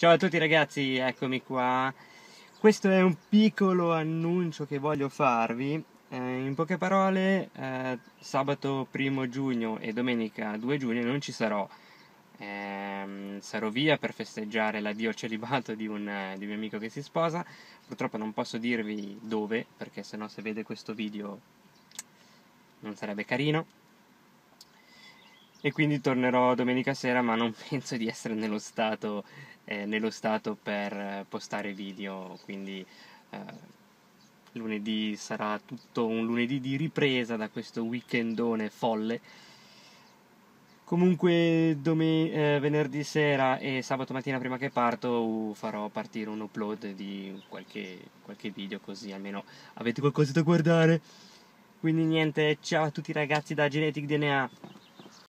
Ciao a tutti ragazzi, eccomi qua. Questo è un piccolo annuncio che voglio farvi. Eh, in poche parole, eh, sabato 1 giugno e domenica 2 giugno non ci sarò. Eh, sarò via per festeggiare l'addio celibato di un, di un mio amico che si sposa. Purtroppo non posso dirvi dove, perché sennò se vede questo video non sarebbe carino e quindi tornerò domenica sera ma non penso di essere nello stato, eh, nello stato per eh, postare video quindi eh, lunedì sarà tutto un lunedì di ripresa da questo weekendone folle comunque domen- eh, venerdì sera e sabato mattina prima che parto uh, farò partire un upload di qualche, qualche video così almeno avete qualcosa da guardare quindi niente ciao a tutti ragazzi da Genetic DNA